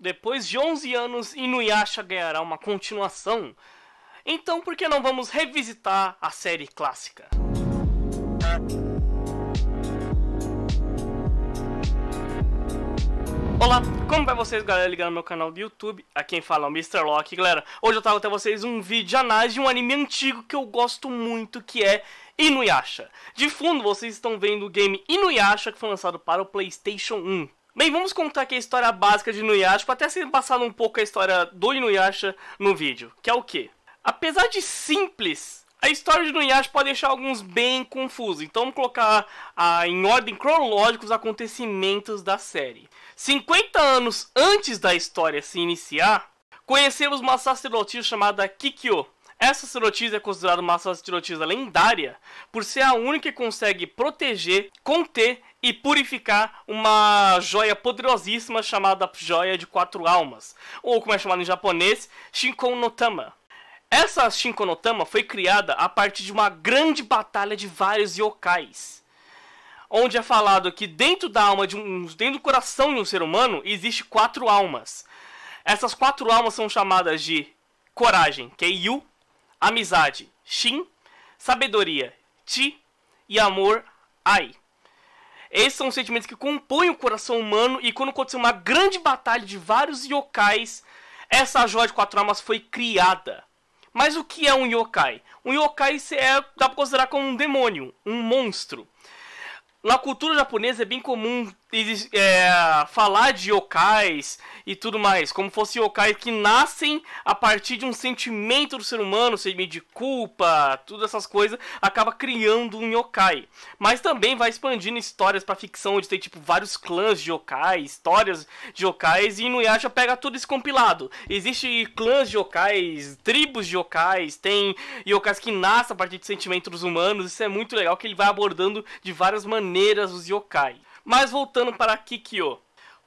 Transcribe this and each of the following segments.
Depois de 11 anos, Inuyasha ganhará uma continuação. Então por que não vamos revisitar a série clássica? Olá, como vai vocês galera ligando no meu canal do YouTube? Aqui quem fala é o Mr. Lock, galera. Hoje eu trago até vocês um vídeo de análise de um anime antigo que eu gosto muito, que é Inuyasha. De fundo vocês estão vendo o game Inuyasha que foi lançado para o Playstation 1. Bem, vamos contar aqui a história básica de Inuyasha, para até ser passado um pouco a história do Inuyasha no vídeo, que é o que? Apesar de simples, a história de Inuyasha pode deixar alguns bem confusos, então vamos colocar ah, em ordem cronológica os acontecimentos da série. 50 anos antes da história se iniciar, conhecemos uma sacerdotisa chamada Kikyo, essa Cerotis é considerada uma Cerotis lendária por ser a única que consegue proteger, conter e purificar uma joia poderosíssima chamada Joia de Quatro Almas, ou como é chamada em japonês, Shinkon no Tama. Essa Shinkon no Tama foi criada a partir de uma grande batalha de vários yokais, onde é falado que dentro da alma de um, dentro do coração de um ser humano existe quatro almas. Essas quatro almas são chamadas de coragem, que é Yu, amizade, Shin, sabedoria, Ti e amor, Ai. Esses são os sentimentos que compõem o coração humano e quando aconteceu uma grande batalha de vários yokais, essa joia de quatro almas foi criada. Mas o que é um yokai? Um yokai é, dá pra considerar como um demônio, um monstro na cultura japonesa é bem comum é, falar de yokais e tudo mais, como fosse yokais que nascem a partir de um sentimento do ser humano, sentimento de culpa, todas essas coisas, acaba criando um yokai. Mas também vai expandindo histórias para ficção, onde tem tipo vários clãs de yokais histórias de yokais, e Inuyasha pega tudo isso compilado. Existe clãs de yokais, tribos de yokais, tem yokais que nascem a partir de sentimentos humanos, isso é muito legal que ele vai abordando de várias maneiras maneiras os yokai. Mas voltando para a Kikyo.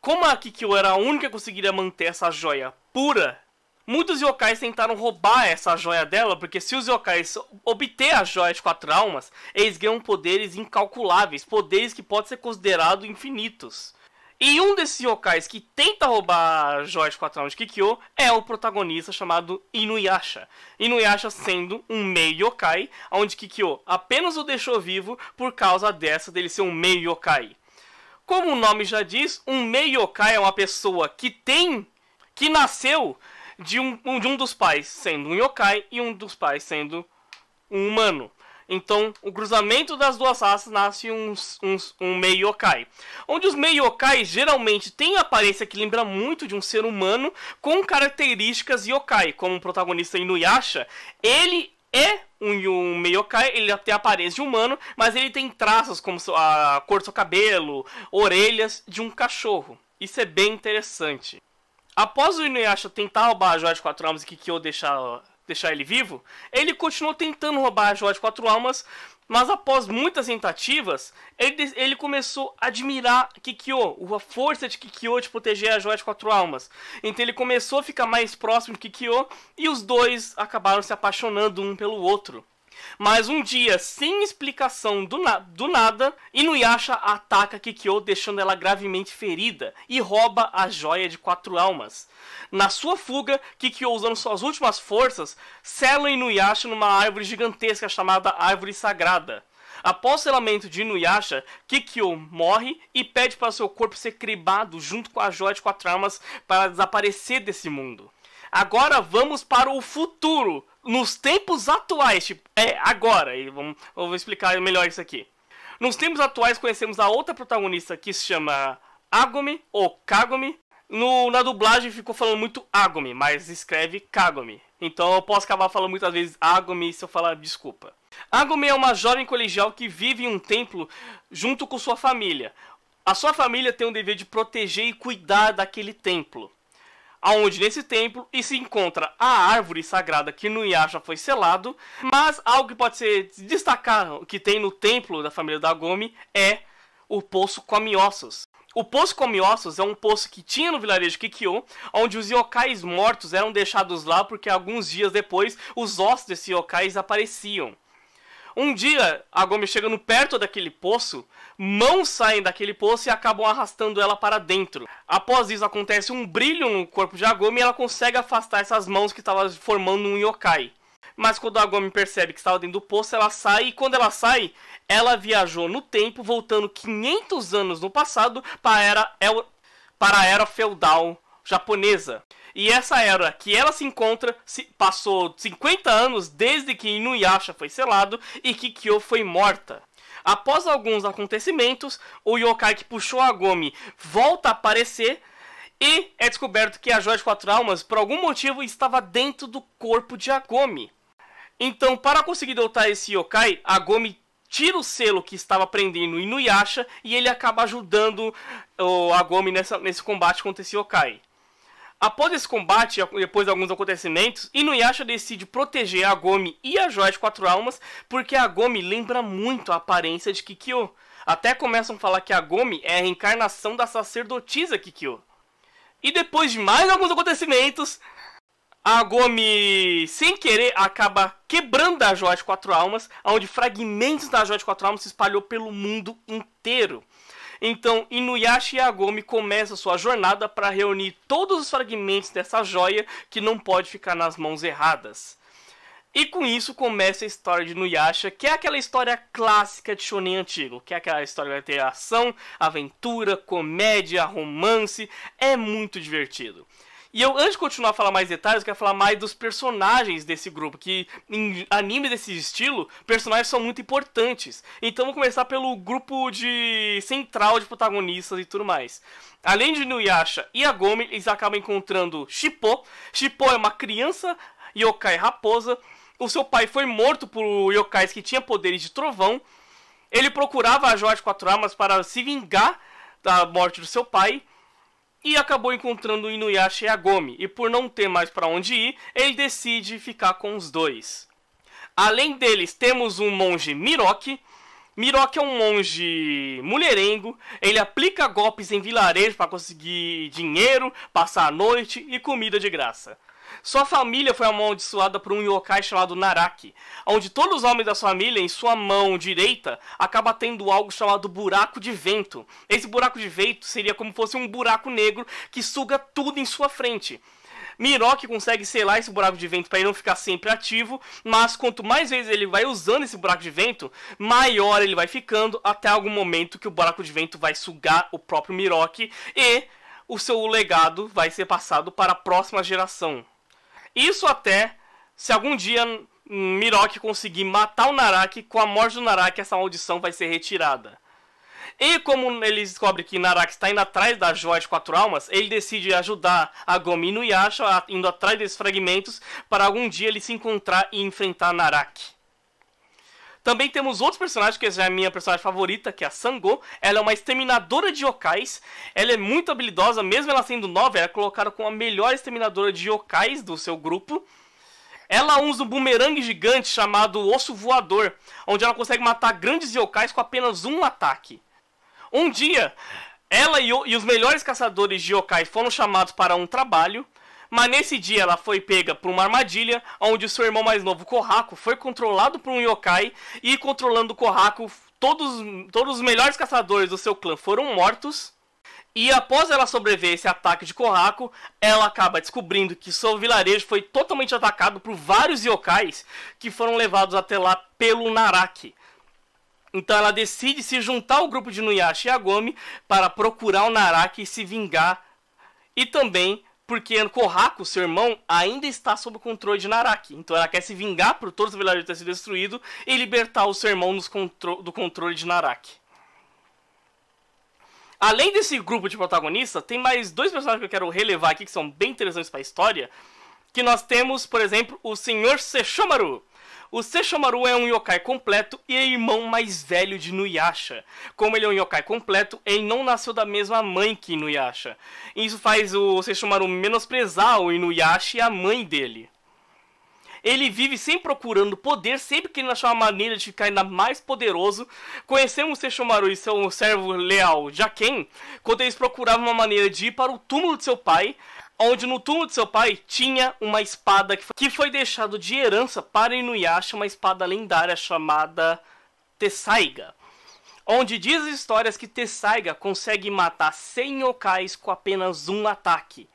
Como a Kikyo era a única que conseguiria manter essa joia pura, muitos yokais tentaram roubar essa joia dela, porque se os yokais obter a joia de quatro almas, eles ganham poderes incalculáveis, poderes que podem ser considerados infinitos. E um desses yokais que tenta roubar a joia de quatro de Kikyo é o protagonista chamado Inuyasha. Inuyasha sendo um meio yokai, onde Kikyo apenas o deixou vivo por causa dessa dele ser um meio yokai. Como o nome já diz, um meio yokai é uma pessoa que tem, que nasceu de um, de um dos pais sendo um yokai e um dos pais sendo um humano. Então, o cruzamento das duas raças nasce um, meio um Mei Yokai. Onde os Mei Yokai geralmente têm aparência que lembra muito de um ser humano com características Yokai, como o protagonista Inuyasha. Ele é um, um yokai, ele até aparece de humano, mas ele tem traços como a cor do seu cabelo, orelhas de um cachorro. Isso é bem interessante. Após o Inuyasha tentar roubar a joia de quatro almas e Kikyo deixar deixar ele vivo, ele continuou tentando roubar a joia de quatro almas, mas após muitas tentativas, ele, ele começou a admirar Kikyo, a força de Kikyo de proteger a joia de quatro almas. Então ele começou a ficar mais próximo de Kikyo e os dois acabaram se apaixonando um pelo outro. Mas um dia, sem explicação do, na do nada, Inuyasha ataca Kikyo deixando ela gravemente ferida e rouba a joia de quatro almas. Na sua fuga, Kikyo usando suas últimas forças, sela Inuyasha numa árvore gigantesca chamada Árvore Sagrada. Após o selamento de Inuyasha, Kikyo morre e pede para seu corpo ser cribado junto com a joia de quatro almas para desaparecer desse mundo. Agora vamos para o futuro, nos tempos atuais, tipo, é, agora, e vamos, eu vou explicar melhor isso aqui. Nos tempos atuais conhecemos a outra protagonista que se chama Agumi ou Kagumi. No, na dublagem ficou falando muito Agumi, mas escreve Kagumi. Então eu posso acabar falando muitas vezes Agumi se eu falar desculpa. Agumi é uma jovem colegial que vive em um templo junto com sua família. A sua família tem o dever de proteger e cuidar daquele templo aonde nesse templo e se encontra a árvore sagrada que no Yasha foi selado, mas algo que pode ser destacado que tem no templo da família da Dagome é o poço come ossos. O poço come ossos é um poço que tinha no vilarejo Kikyo, onde os yokais mortos eram deixados lá porque alguns dias depois os ossos desses yokais apareciam. Um dia, a Gomi chegando perto daquele poço, mãos saem daquele poço e acabam arrastando ela para dentro. Após isso, acontece um brilho no corpo de a Gomi e ela consegue afastar essas mãos que estavam formando um yokai. Mas quando a Gomi percebe que estava dentro do poço, ela sai e quando ela sai, ela viajou no tempo, voltando 500 anos no passado para a era, para a era feudal japonesa. E essa era que ela se encontra se passou 50 anos desde que Inuyasha foi selado e que Kyo foi morta. Após alguns acontecimentos, o yokai que puxou a Gomi volta a aparecer e é descoberto que a joia de quatro almas, por algum motivo, estava dentro do corpo de Agomi. Então, para conseguir derrotar esse yokai, Agomi tira o selo que estava prendendo Inuyasha e ele acaba ajudando o Agomi nessa, nesse combate contra esse yokai. Após esse combate e depois de alguns acontecimentos, Inuyasha decide proteger a Gomi e a Joia de Quatro Almas, porque a Gomi lembra muito a aparência de Kikyo. Até começam a falar que a Gomi é a reencarnação da sacerdotisa Kikyo. E depois de mais alguns acontecimentos, a Gomi, sem querer, acaba quebrando a Joia de Quatro Almas, onde fragmentos da Joia de Quatro Almas se espalhou pelo mundo inteiro. Então Inuyasha e Agomi começam sua jornada para reunir todos os fragmentos dessa joia que não pode ficar nas mãos erradas. E com isso começa a história de Nuyasha, que é aquela história clássica de shonen antigo, que é aquela história de ter ação, aventura, comédia, romance, é muito divertido. E eu, antes de continuar a falar mais detalhes, eu quero falar mais dos personagens desse grupo, que em anime desse estilo, personagens são muito importantes. Então vou começar pelo grupo de central de protagonistas e tudo mais. Além de Nuyasha e Agome, eles acabam encontrando Shippo. Shippo é uma criança yokai raposa. O seu pai foi morto por yokais que tinha poderes de trovão. Ele procurava a joia de quatro armas para se vingar da morte do seu pai e acabou encontrando Inuyasha e Agomi, e por não ter mais para onde ir, ele decide ficar com os dois. Além deles, temos um monge Miroki. Miroki é um monge mulherengo, ele aplica golpes em vilarejos para conseguir dinheiro, passar a noite e comida de graça. Sua família foi amaldiçoada por um yokai chamado Naraki, onde todos os homens da sua família, em sua mão direita, acaba tendo algo chamado buraco de vento. Esse buraco de vento seria como fosse um buraco negro que suga tudo em sua frente. Miroque consegue selar esse buraco de vento para ele não ficar sempre ativo, mas quanto mais vezes ele vai usando esse buraco de vento, maior ele vai ficando até algum momento que o buraco de vento vai sugar o próprio Miroque e o seu legado vai ser passado para a próxima geração. Isso até se algum dia Mirok conseguir matar o Naraki, com a morte do Naraki essa maldição vai ser retirada. E como ele descobre que Naraki está indo atrás da joia de quatro almas, ele decide ajudar a Gomi e Yasha indo atrás desses fragmentos para algum dia ele se encontrar e enfrentar Naraki. Também temos outros personagens, que essa é a minha personagem favorita, que é a Sango. Ela é uma exterminadora de yokais. Ela é muito habilidosa, mesmo ela sendo nova, ela é colocada como a melhor exterminadora de yokais do seu grupo. Ela usa um bumerangue gigante chamado Osso Voador, onde ela consegue matar grandes yokais com apenas um ataque. Um dia, ela e, o, e os melhores caçadores de yokais foram chamados para um trabalho mas nesse dia ela foi pega por uma armadilha, onde seu irmão mais novo, Korraku, foi controlado por um yokai e controlando Korraku, todos, todos os melhores caçadores do seu clã foram mortos. E após ela sobreviver a esse ataque de Korraku, ela acaba descobrindo que seu vilarejo foi totalmente atacado por vários yokais que foram levados até lá pelo Naraki. Então ela decide se juntar ao grupo de Nuyashi e Agome para procurar o Naraki e se vingar e também porque Kohaku, seu irmão, ainda está sob o controle de Naraki. Então ela quer se vingar por todos os vilarejos ter sido destruído e libertar o seu irmão contro do controle de Naraki. Além desse grupo de protagonistas, tem mais dois personagens que eu quero relevar aqui que são bem interessantes para a história. Que nós temos, por exemplo, o Sr. Sechomaru, o Sesshomaru é um yokai completo e é irmão mais velho de Nuyasha. Como ele é um yokai completo, ele não nasceu da mesma mãe que Inuyasha. Isso faz o Sesshomaru menosprezar o Inuyasha e a mãe dele. Ele vive sempre procurando poder, sempre querendo achar uma maneira de ficar ainda mais poderoso. Conhecemos Sesshomaru e seu servo leal Jaken quando eles procuravam uma maneira de ir para o túmulo de seu pai, onde no túmulo de seu pai tinha uma espada que foi, que foi deixado de herança para Inuyasha, uma espada lendária chamada Tessaiga. Onde diz histórias que Tessaiga consegue matar 100 yokais com apenas um ataque.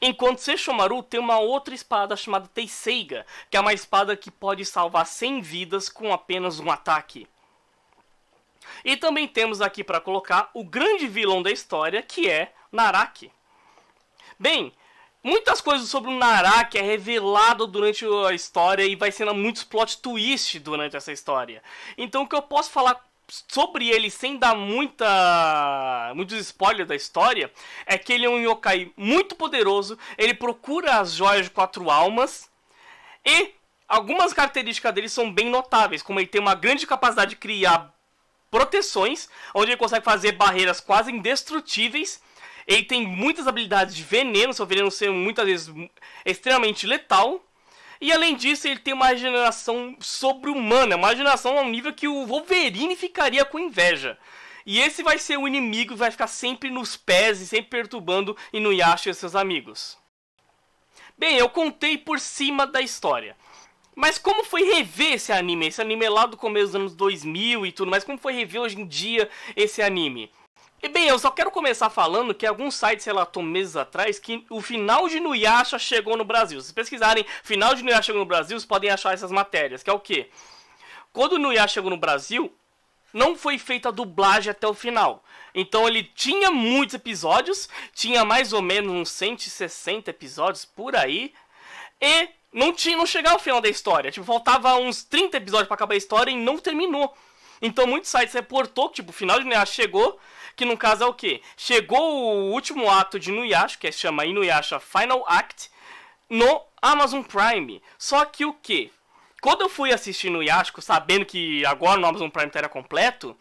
Enquanto Sesshomaru tem uma outra espada chamada Teiseiga, que é uma espada que pode salvar 100 vidas com apenas um ataque. E também temos aqui para colocar o grande vilão da história, que é Naraki. Bem, Muitas coisas sobre o Naraki é revelado durante a história e vai sendo muitos plot twist durante essa história. Então o que eu posso falar sobre ele sem dar muita muitos spoilers da história é que ele é um yokai muito poderoso, ele procura as joias de quatro almas e algumas características dele são bem notáveis, como ele tem uma grande capacidade de criar proteções, onde ele consegue fazer barreiras quase indestrutíveis ele tem muitas habilidades de veneno, seu veneno ser muitas vezes extremamente letal. E além disso, ele tem uma regeneração sobre-humana, uma regeneração a um nível que o Wolverine ficaria com inveja. E esse vai ser o inimigo, que vai ficar sempre nos pés e sempre perturbando Inuyasha e seus amigos. Bem, eu contei por cima da história. Mas como foi rever esse anime? Esse anime é lá do começo dos anos 2000 e tudo, mas como foi rever hoje em dia esse anime? E bem, eu só quero começar falando que alguns sites relatou meses atrás que o final de Nuyasha chegou no Brasil. Se pesquisarem final de Nuyasha chegou no Brasil, vocês podem achar essas matérias, que é o quê? Quando Nuyasha chegou no Brasil, não foi feita a dublagem até o final. Então ele tinha muitos episódios, tinha mais ou menos uns 160 episódios por aí, e não tinha não chegava ao final da história. Tipo, faltava uns 30 episódios para acabar a história e não terminou. Então muitos sites reportou que tipo, o final de Nuyasha chegou que no caso é o quê? Chegou o último ato de Inuyasha, que se chama Inuyasha Final Act, no Amazon Prime. Só que o quê? Quando eu fui assistir Inuyasha, sabendo que agora no Amazon Prime tá estaria completo,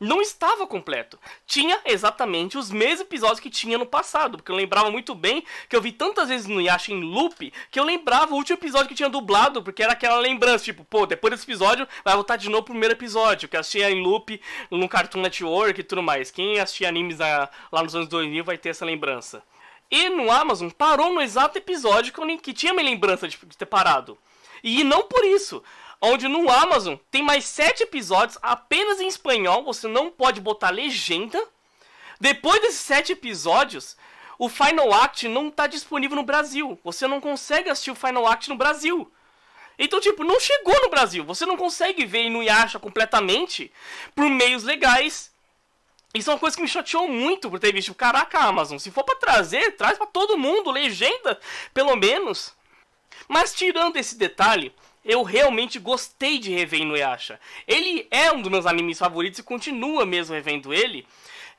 não estava completo. Tinha exatamente os mesmos episódios que tinha no passado, porque eu lembrava muito bem que eu vi tantas vezes no Yasha em loop que eu lembrava o último episódio que tinha dublado, porque era aquela lembrança, tipo, pô, depois desse episódio vai voltar de novo pro primeiro episódio, que eu assistia em loop no Cartoon Network e tudo mais. Quem assistia animes lá nos anos 2000 vai ter essa lembrança. E no Amazon parou no exato episódio que, eu, que tinha minha lembrança de, de ter parado. E não por isso onde no Amazon tem mais sete episódios apenas em espanhol, você não pode botar legenda. Depois desses sete episódios, o Final Act não está disponível no Brasil. Você não consegue assistir o Final Act no Brasil. Então, tipo, não chegou no Brasil. Você não consegue ver acha completamente por meios legais. Isso é uma coisa que me chateou muito por ter visto. Caraca, Amazon, se for para trazer, traz para todo mundo, legenda, pelo menos. Mas tirando esse detalhe, eu realmente gostei de rever Inuyasha. Ele é um dos meus animes favoritos e continua mesmo revendo ele.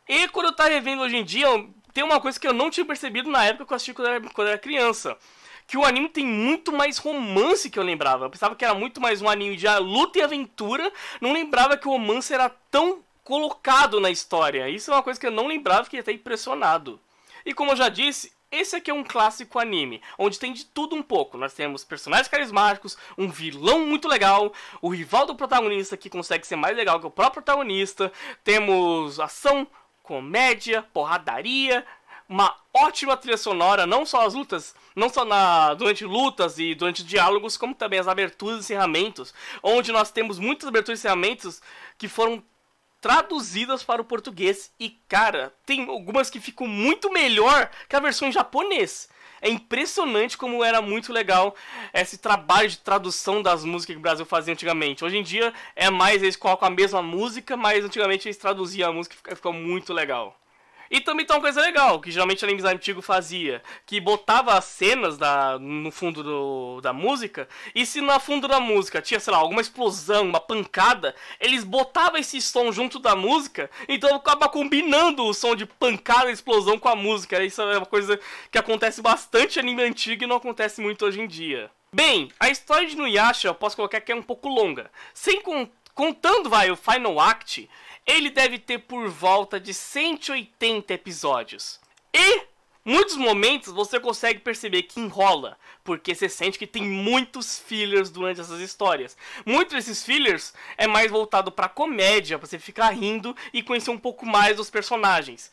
E quando eu estou tá revendo hoje em dia, tem uma coisa que eu não tinha percebido na época que eu assisti quando eu era, quando era criança que o anime tem muito mais romance que eu lembrava. Eu pensava que era muito mais um anime de luta e aventura, não lembrava que o romance era tão colocado na história. Isso é uma coisa que eu não lembrava, fiquei até impressionado. E como eu já disse, esse aqui é um clássico anime, onde tem de tudo um pouco. Nós temos personagens carismáticos, um vilão muito legal, o rival do protagonista que consegue ser mais legal que o próprio protagonista, temos ação, comédia, porradaria, uma ótima trilha sonora, não só as lutas, não só na, durante lutas e durante diálogos, como também as aberturas e encerramentos, onde nós temos muitas aberturas e encerramentos que foram traduzidas para o português e, cara, tem algumas que ficam muito melhor que a versão em japonês. É impressionante como era muito legal esse trabalho de tradução das músicas que o Brasil fazia antigamente. Hoje em dia é mais eles colocam a mesma música, mas antigamente eles traduziam a música e ficou muito legal. E também tem tá uma coisa legal, que geralmente o Animes Antigo fazia, que botava as cenas da, no fundo do, da música, e se no fundo da música tinha, sei lá, alguma explosão, uma pancada, eles botavam esse som junto da música, então acaba combinando o som de pancada e explosão com a música. Isso é uma coisa que acontece bastante em anime antigo e não acontece muito hoje em dia. Bem, a história de Nuyasha eu posso colocar que é um pouco longa. Sem con contando, vai, o Final Act, ele deve ter por volta de 180 episódios. E muitos momentos você consegue perceber que enrola, porque você sente que tem muitos fillers durante essas histórias. Muitos desses fillers é mais voltado para comédia, para você ficar rindo e conhecer um pouco mais dos personagens.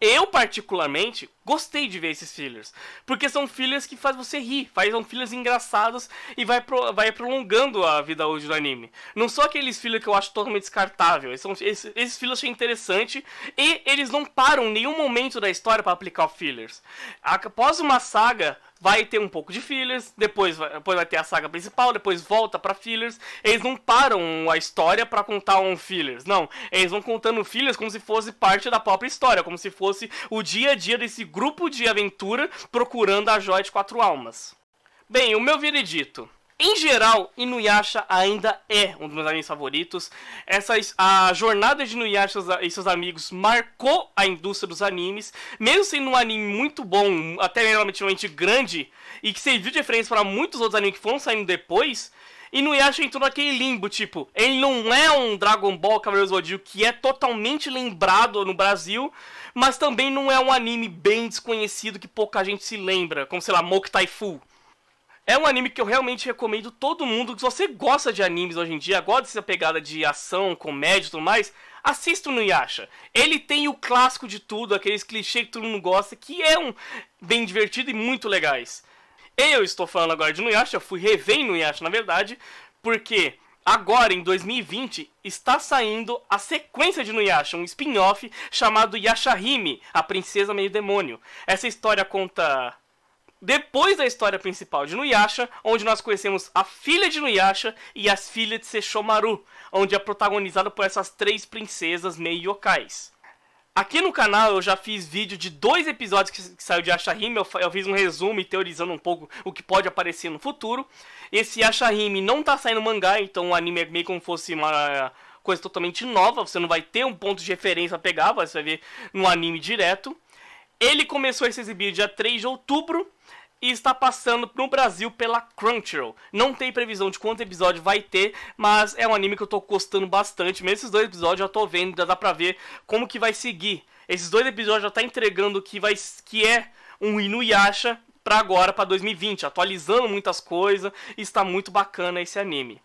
Eu, particularmente, gostei de ver esses fillers. Porque são fillers que faz você rir, faz, são fillers engraçados e vai, pro, vai prolongando a vida útil do anime. Não só aqueles fillers que eu acho totalmente descartável, esses, esses, esses fillers eu achei interessante e eles não param nenhum momento da história para aplicar fillers. Após uma saga, vai ter um pouco de fillers, depois vai, depois vai ter a saga principal, depois volta para fillers. Eles não param a história para contar um fillers, não. Eles vão contando fillers como se fosse parte da própria história, como se fosse o dia a dia desse grupo de aventura procurando a joia de quatro almas. Bem, o meu veredito em geral, Inuyasha ainda é um dos meus animes favoritos. Essa, a jornada de Inuyasha e seus amigos marcou a indústria dos animes, mesmo sendo um anime muito bom, até relativamente grande, e que serviu de referência para muitos outros animes que foram saindo depois. Inuyasha entrou naquele limbo, tipo, ele não é um Dragon Ball Cavaleiro Zodíaco que é totalmente lembrado no Brasil, mas também não é um anime bem desconhecido que pouca gente se lembra, como sei lá, Moktai Taifu. É um anime que eu realmente recomendo todo mundo. Se você gosta de animes hoje em dia, gosta dessa pegada de ação, comédia e tudo mais, assista o Nuyasha. Ele tem o clássico de tudo, aqueles clichês que todo mundo gosta, que é um bem divertido e muito legais. Eu estou falando agora de Nuyasha, eu fui rever Nuyasha, na verdade, porque agora, em 2020, está saindo a sequência de Nuyasha, um spin-off chamado Yashahime, a Princesa Meio Demônio. Essa história conta depois da história principal de Nuyasha, onde nós conhecemos a filha de Nuyasha e as filhas de Sesshomaru, onde é protagonizada por essas três princesas meio yokais. Aqui no canal eu já fiz vídeo de dois episódios que, que saiu de Ashahime, eu, eu fiz um resumo teorizando um pouco o que pode aparecer no futuro. Esse Hime não tá saindo mangá, então o anime é meio como fosse uma coisa totalmente nova, você não vai ter um ponto de referência a pegar, você vai ver no anime direto. Ele começou a se exibir dia 3 de outubro e está passando no Brasil pela Crunchyroll. Não tem previsão de quanto episódio vai ter, mas é um anime que eu tô gostando bastante. Mesmo esses dois episódios já tô vendo, já dá pra ver como que vai seguir. Esses dois episódios já tá entregando que vai que é um Inuyasha para agora para 2020, atualizando muitas coisas, está muito bacana esse anime.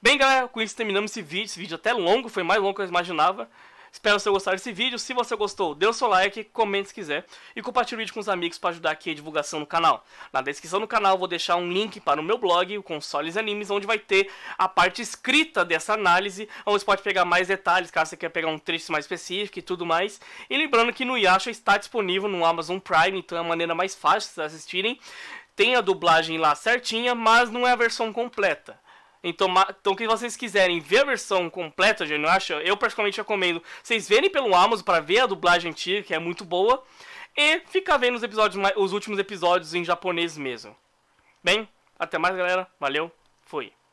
Bem, galera, com isso terminamos esse vídeo. Esse vídeo até é longo, foi mais longo que eu imaginava. Espero que você gostar desse vídeo. Se você gostou, dê o seu like, comente se quiser e compartilhe o vídeo com os amigos para ajudar aqui a divulgação no canal. Na descrição do canal vou deixar um link para o meu blog, o Consoles e Animes, onde vai ter a parte escrita dessa análise, onde você pode pegar mais detalhes, caso você quer pegar um trecho mais específico e tudo mais. E lembrando que no Yasha está disponível no Amazon Prime, então é a maneira mais fácil de vocês assistirem. Tem a dublagem lá certinha, mas não é a versão completa. Então, então que vocês quiserem ver a versão completa de Inuyasha, eu praticamente recomendo vocês verem pelo Amazon para ver a dublagem antiga, que é muito boa, e ficar vendo os episódios os últimos episódios em japonês mesmo. Bem, até mais, galera. Valeu. Fui.